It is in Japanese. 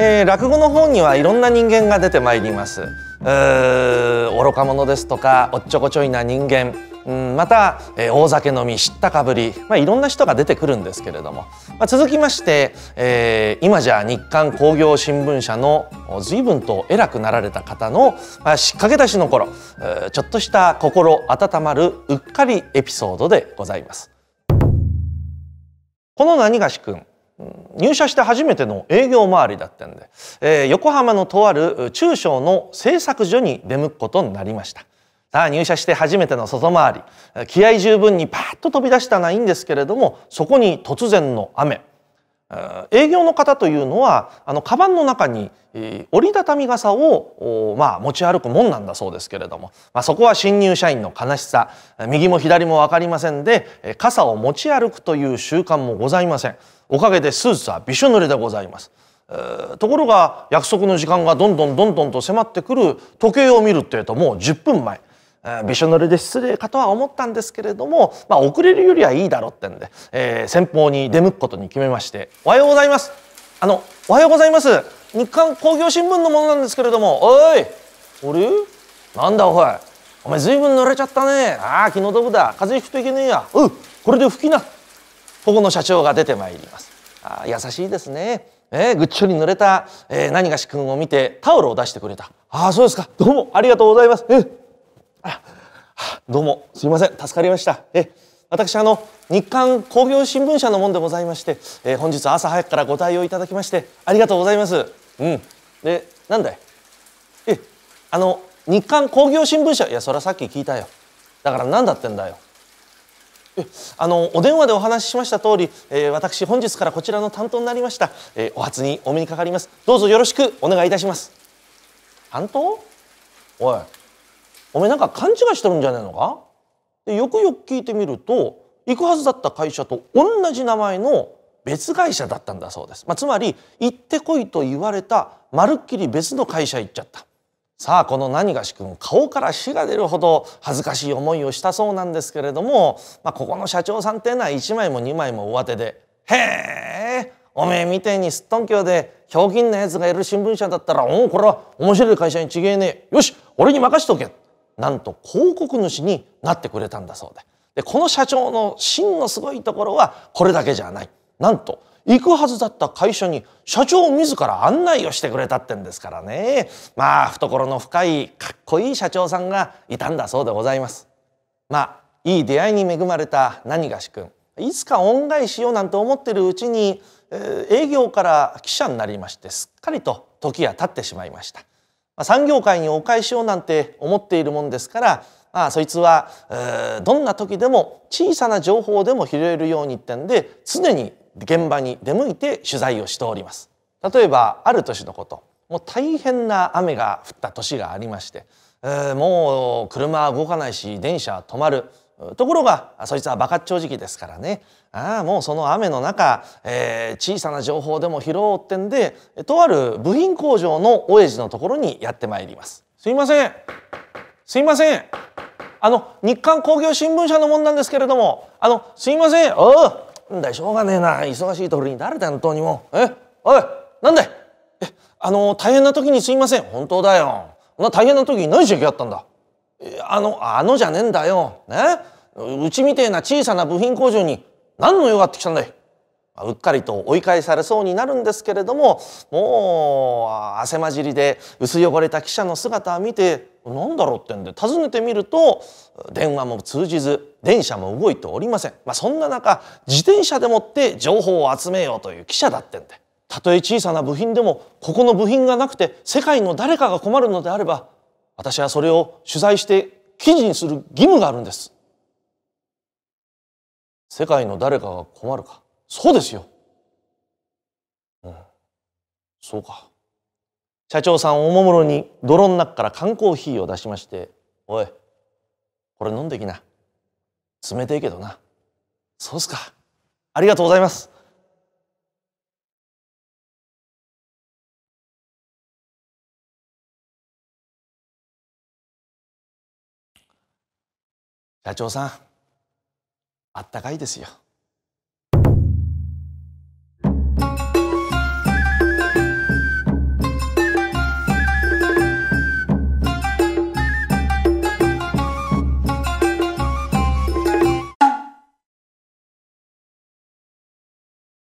えー、落語の方にはいろんな人間が出てまいります愚か者ですとかおっちょこちょいな人間うん、また、えー、大酒飲み知ったかぶり、まあ、いろんな人が出てくるんですけれども、まあ、続きまして、えー、今じゃ日刊工業新聞社の随分と偉くなられた方の、まあ、しっかけ出しの頃、えちょっとした心温まるうっかりエピソードでございます。この何がし君入社して初めての営業回りだったんで、えー、横浜のとある中小の製作所に出向くことになりましたさあ入社して初めての外回り気合十分にパッと飛び出したのはいいんですけれどもそこに突然の雨営業の方というのはあのカバンの中に、えー、折りたたみ傘を、まあ、持ち歩くもんなんだそうですけれども、まあ、そこは新入社員の悲しさ右も左も分かりませんで、傘を持ち歩くという習慣もございませんおかげでスーツはびしょ濡れでございます、えー、ところが約束の時間がどんどんどんどんと迫ってくる時計を見るってうともう10分前びしょ濡れで失礼かとは思ったんですけれども、まあ、遅れるよりはいいだろうってんで、えー、先方に出向くことに決めまして「おはようございます」あの「おはようございます」日刊工業新聞のものなんですけれども「おいあれなんだおいお前ずいぶん濡れちゃったねああ気の毒だ風邪ひくといけねえやうこれで拭きな」ここの社長が出てまいります。あ優しいですねえー、ぐっちょり濡れた、えー、何がし君を見てタオルを出してくれた。ああ、そうですか。どうもありがとうございます。えー、あどうもすいません助かりましたえ私あの日刊工業新聞社のもんでございまして、えー、本日朝早くからご対応いただきましてありがとうございますうんでなんだいえあの日刊工業新聞社いやそれはさっき聞いたよだから何だってんだよえあのお電話でお話ししました通り、えー、私本日からこちらの担当になりました、えー、お初にお目にかかりますどうぞよろしくお願いいたします担当おいお前なんか勘違いしてるんじゃねえのかでよくよく聞いてみると行くはずだった会社と同じ名前の別会社だったんだそうです、まあ、つまり行ってこいと言われたまるっきり別の会社行っちゃったさあこの何がし君顔から死が出るほど恥ずかしい思いをしたそうなんですけれども、まあ、ここの社長さんっていうのは1枚も2枚も上手で「へえおめえみてえにすっとんきょうでひょうきんなやつがいる新聞社だったらおおこれは面白い会社に違えねえよし俺に任しとけ」なんと広告主になってくれたんだそうででこの社長の真のすごいところはこれだけじゃないなんと行くはずだった会社に社長自ら案内をしてくれたってんですからねまあ懐の深いかっこいい社長さんがいたんだそうでございますまあいい出会いに恵まれた何がし君いつか恩返しようなんて思ってるうちに、えー、営業から記者になりましてすっかりと時が経ってしまいました。ま産業界にお返しをなんて思っているもんですから、まあ、そいつは、えー、どんな時でも小さな情報でも拾えるようにってんで常に現場に出向いて取材をしております。例えばある年のこともう大変な雨が降った年がありまして、えもう車は動かないし電車は止まるところがそいつはバカっ正直ですからねああもうその雨の中、えー、小さな情報でも拾おうってんでとある部品工場の親父のところにやってまいります。すいませんすいませんあの日刊工業新聞社のもんなんですけれどもあのすいませんおうんだしょうがねえな忙しいところに誰だよ当にもえおいなんだいえあの大変な時にすいません本当だよな大変な時に何しに来やったんだあのあのじゃねえんだよ、ね、うちみてえな小さな部品工場に何の用があってきたんだい」うっかりと追い返されそうになるんですけれどももう汗まじりで薄汚れた記者の姿を見て何だろうってんで尋ねてみると電話も通じず電車も動いておりません、まあ、そんな中自転車でもって情報を集めようという記者だってんでたとえ小さな部品でもここの部品がなくて世界の誰かが困るのであれば私はそれを取材して記事にする義務があるんです世界の誰かが困るかそうですよ、うん、そうか社長さんおもむろに泥の中から缶コーヒーを出しまして「おいこれ飲んできな冷てえけどなそうっすかありがとうございます社長さんあったかいですよ。